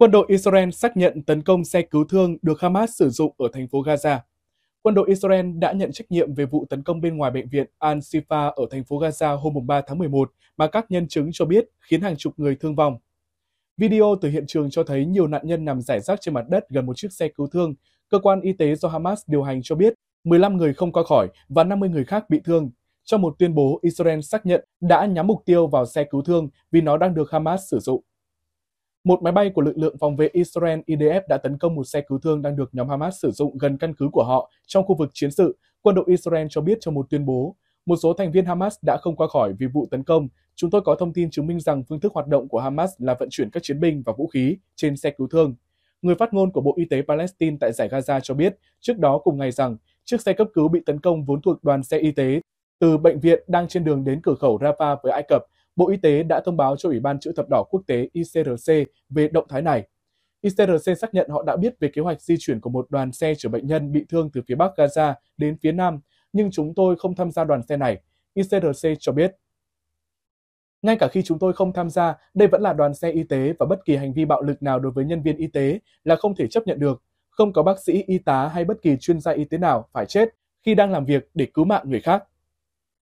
Quân đội Israel xác nhận tấn công xe cứu thương được Hamas sử dụng ở thành phố Gaza. Quân đội Israel đã nhận trách nhiệm về vụ tấn công bên ngoài bệnh viện Al-Shifa ở thành phố Gaza hôm 3 tháng 11 mà các nhân chứng cho biết khiến hàng chục người thương vong. Video từ hiện trường cho thấy nhiều nạn nhân nằm rải rác trên mặt đất gần một chiếc xe cứu thương. Cơ quan y tế do Hamas điều hành cho biết 15 người không qua khỏi và 50 người khác bị thương. Trong một tuyên bố, Israel xác nhận đã nhắm mục tiêu vào xe cứu thương vì nó đang được Hamas sử dụng. Một máy bay của lực lượng phòng vệ Israel IDF đã tấn công một xe cứu thương đang được nhóm Hamas sử dụng gần căn cứ của họ trong khu vực chiến sự, quân đội Israel cho biết trong một tuyên bố. Một số thành viên Hamas đã không qua khỏi vì vụ tấn công. Chúng tôi có thông tin chứng minh rằng phương thức hoạt động của Hamas là vận chuyển các chiến binh và vũ khí trên xe cứu thương. Người phát ngôn của Bộ Y tế Palestine tại giải Gaza cho biết trước đó cùng ngày rằng chiếc xe cấp cứu bị tấn công vốn thuộc đoàn xe y tế từ bệnh viện đang trên đường đến cửa khẩu Rafah với Ai Cập Bộ Y tế đã thông báo cho Ủy ban Chữ thập đỏ quốc tế ICRC về động thái này. ICRC xác nhận họ đã biết về kế hoạch di chuyển của một đoàn xe chở bệnh nhân bị thương từ phía Bắc Gaza đến phía Nam, nhưng chúng tôi không tham gia đoàn xe này, ICRC cho biết. Ngay cả khi chúng tôi không tham gia, đây vẫn là đoàn xe y tế và bất kỳ hành vi bạo lực nào đối với nhân viên y tế là không thể chấp nhận được. Không có bác sĩ, y tá hay bất kỳ chuyên gia y tế nào phải chết khi đang làm việc để cứu mạng người khác.